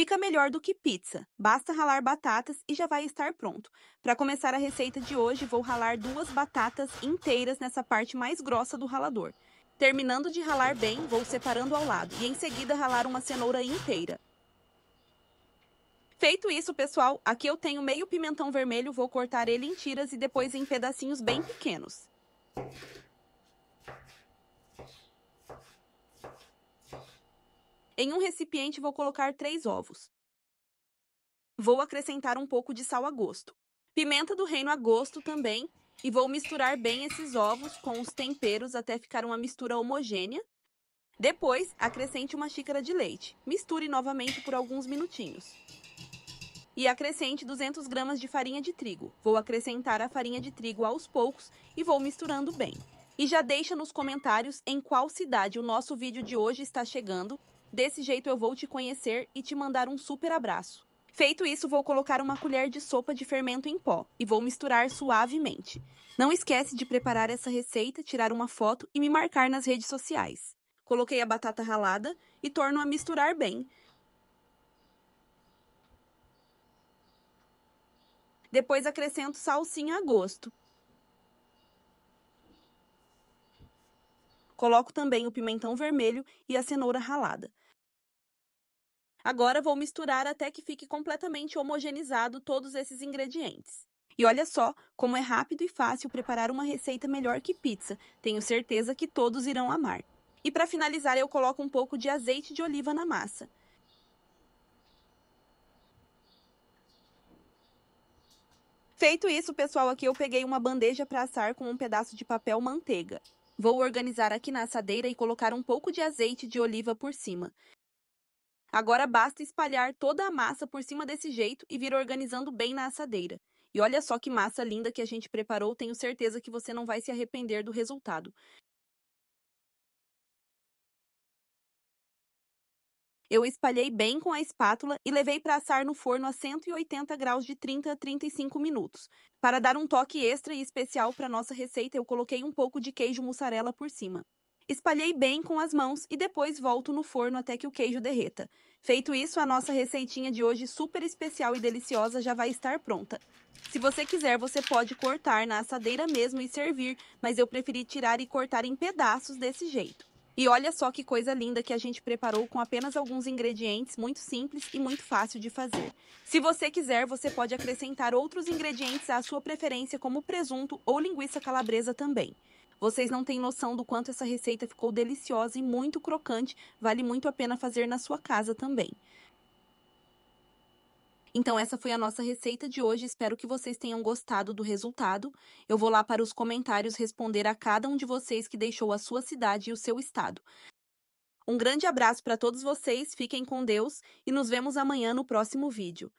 Fica melhor do que pizza. Basta ralar batatas e já vai estar pronto. Para começar a receita de hoje, vou ralar duas batatas inteiras nessa parte mais grossa do ralador. Terminando de ralar bem, vou separando ao lado e em seguida ralar uma cenoura inteira. Feito isso, pessoal, aqui eu tenho meio pimentão vermelho, vou cortar ele em tiras e depois em pedacinhos bem pequenos. Em um recipiente vou colocar três ovos. Vou acrescentar um pouco de sal a gosto. Pimenta do reino a gosto também. E vou misturar bem esses ovos com os temperos até ficar uma mistura homogênea. Depois, acrescente uma xícara de leite. Misture novamente por alguns minutinhos. E acrescente 200 gramas de farinha de trigo. Vou acrescentar a farinha de trigo aos poucos e vou misturando bem. E já deixa nos comentários em qual cidade o nosso vídeo de hoje está chegando Desse jeito eu vou te conhecer e te mandar um super abraço. Feito isso, vou colocar uma colher de sopa de fermento em pó e vou misturar suavemente. Não esquece de preparar essa receita, tirar uma foto e me marcar nas redes sociais. Coloquei a batata ralada e torno a misturar bem. Depois acrescento salsinha a gosto. Coloco também o pimentão vermelho e a cenoura ralada. Agora vou misturar até que fique completamente homogeneizado todos esses ingredientes. E olha só como é rápido e fácil preparar uma receita melhor que pizza. Tenho certeza que todos irão amar. E para finalizar, eu coloco um pouco de azeite de oliva na massa. Feito isso, pessoal, aqui eu peguei uma bandeja para assar com um pedaço de papel manteiga. Vou organizar aqui na assadeira e colocar um pouco de azeite de oliva por cima. Agora basta espalhar toda a massa por cima desse jeito e vir organizando bem na assadeira. E olha só que massa linda que a gente preparou, tenho certeza que você não vai se arrepender do resultado. Eu espalhei bem com a espátula e levei para assar no forno a 180 graus de 30 a 35 minutos. Para dar um toque extra e especial para nossa receita, eu coloquei um pouco de queijo mussarela por cima. Espalhei bem com as mãos e depois volto no forno até que o queijo derreta. Feito isso, a nossa receitinha de hoje super especial e deliciosa já vai estar pronta. Se você quiser, você pode cortar na assadeira mesmo e servir, mas eu preferi tirar e cortar em pedaços desse jeito. E olha só que coisa linda que a gente preparou com apenas alguns ingredientes, muito simples e muito fácil de fazer. Se você quiser, você pode acrescentar outros ingredientes à sua preferência, como presunto ou linguiça calabresa também. Vocês não têm noção do quanto essa receita ficou deliciosa e muito crocante, vale muito a pena fazer na sua casa também. Então essa foi a nossa receita de hoje, espero que vocês tenham gostado do resultado. Eu vou lá para os comentários responder a cada um de vocês que deixou a sua cidade e o seu estado. Um grande abraço para todos vocês, fiquem com Deus e nos vemos amanhã no próximo vídeo.